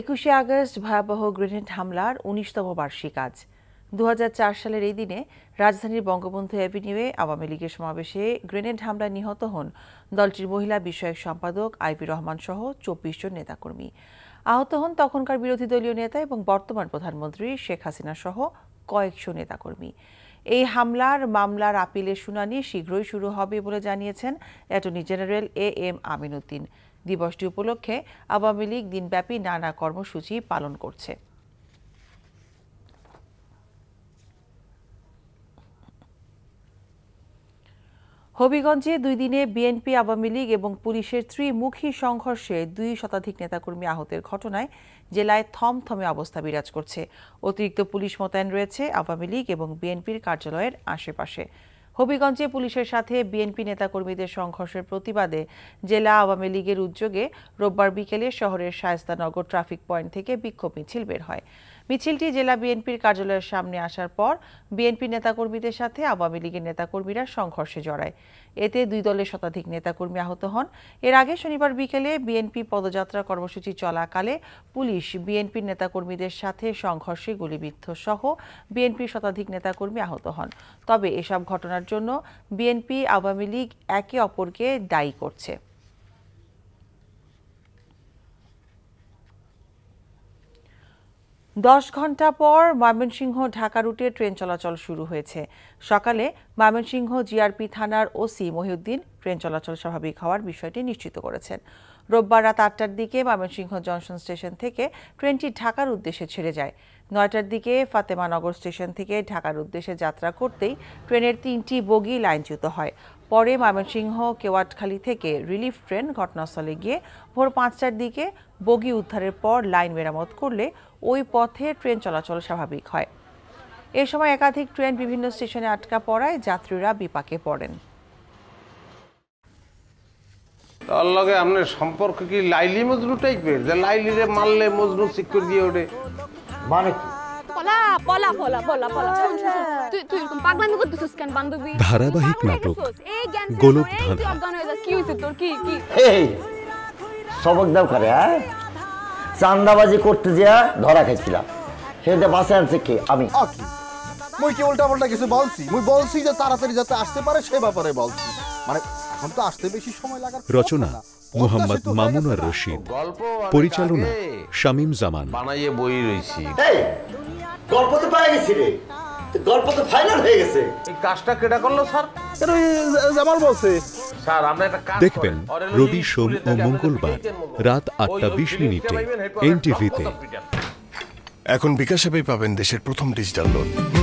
একুশে আগস্ট ভয়াবহ গ্রেনেড হামলার উনিশতম বার্ষিক আজ দু সালের এই দিনে রাজধানীর বঙ্গবন্ধু অ্যাভিনিউয়ে আওয়ামী লীগের সমাবেশে গ্রেনেড হামলায় নিহত হন দলটির মহিলা বিষয়ক সম্পাদক আইপি রহমান সহ চব্বিশ জন নেতাকর্মী আহত হন তখনকার বিরোধী দলীয় নেতা এবং বর্তমান প্রধানমন্ত্রী শেখ হাসিনা সহ কয়েকশো নেতাকর্মী এই হামলার মামলার আপিলের শুনানি শীঘ্রই শুরু হবে বলে জানিয়েছেন attorney general A M Uddin দিবসটি উপলক্ষে আওয়ামী লীগ দিনব্যাপী নানা কর্মসূচি পালন করছে হবিগঞ্জে দুই দিনে বিএনপি আওয়ামী লীগ এবং পুলিশের ত্রিমুখী সংঘর্ষে দুই শতাধিক নেতাকর্মী আহতের ঘটনায় জেলায় থমথমে অবস্থা বিরাজ করছে অতিরিক্ত পুলিশ মোতায়েন রয়েছে আওয়ামী লীগ এবং বিএনপির কার্যালয়ের আশেপাশে হবিগঞ্জে পুলিশের সাথে বিএনপি নেতাকর্মীদের সংঘর্ষের প্রতিবাদে জেলা আওয়ামী লীগের উদ্যোগে রোববার বিকেলে শহরের শায়স্তানগর ট্রাফিক পয়েন্ট থেকে বিক্ষোভ মিছিল বের হয় মিছিলটি জেলা বিএনপির কার্যালয়ের সামনে আসার পর বিএনপি নেতাকর্মীদের সাথে আওয়ামী লীগের নেতাকর্মীরা সংঘর্ষে জড়ায় এতে দুই দলের শতাধিক নেতাকর্মী আহত হন এর আগে শনিবার বিকেলে বিএনপি পদযাত্রা কর্মসূচি চলাকালে পুলিশ বিএনপির নেতাকর্মীদের সাথে সংঘর্ষে গুলিবিদ্ধ সহ বিএনপির শতাধিক নেতাকর্মী আহত হন তবে এসব ঘটনার জন্য বিএনপি আওয়ামী লীগ একে অপরকে দায়ী করছে দশ ঘন্টা পর ময়মনসিংহ ঢাকা রুটে ট্রেন চলাচল শুরু হয়েছে সকালে ময়মনসিংহ জিআরপি থানার ওসি মহিউদ্দিন ট্রেন চলাচল স্বাভাবিক হওয়ার বিষয়টি নিশ্চিত করেছেন রোববার রাত আটটার দিকে ময়মনসিংহ জংশন স্টেশন থেকে ট্রেনটি ঢাকার উদ্দেশ্যে ছেড়ে যায় নয়টার দিকে ফাতেমানগর স্টেশন থেকে ঢাকার উদ্দেশ্যে যাত্রা করতেই ট্রেনের তিনটি বগি লাইনচ্যুত হয় পরে ময়মনসিংহ কেওয়াটখালী থেকে রিলিফ ট্রেন ঘটনাস্থলে গিয়ে ভোর পাঁচটার দিকে বগি উদ্ধারের পর লাইন মেরামত করলে ওই পথে ট্রেন চলাচল স্বাভাবিক হয় এ সময় একাধিক ট্রেন বিভিন্ন স্টেশনে আটকা পড়ায় যাত্রীরা বিপাকে পড়েন তার লগে আপনার সম্পর্ক কি লাইলি মজনু টাইপের যে লাইলি রে মারলে মজনু সিক্কর দিয়ে ওঠে মানে কি ধারাবাহিক নাটক গোলক সবক দাও করে হ্যাঁ? চান্দাবাজি করতে যা ধরা খেয়েছিলাম সেটা বাসে আনছে কে আমি মুই কি উল্টা পাল্টা কিছু বলছি মুই বলছি যে তাড়াতাড়ি যাতে আসতে পারে সে ব্যাপারে বলছি মানে রচনা মোহাম্মদ মামুনার রশিদ পরিচালনা শামীম জামান বানাইয়ে বই রয়েছি গল্প তো পাই গেছি রে গল্প তো ফাইনাল হয়ে গেছে এই কাজটা করলো স্যার জামাল বলছে দেখবেন রবি সোম ও মঙ্গলবার রাত আটটা বিশ মিনিটে টিভিতে এখন বিকাশ পাবেন দেশের প্রথম ডিজিটাল লোন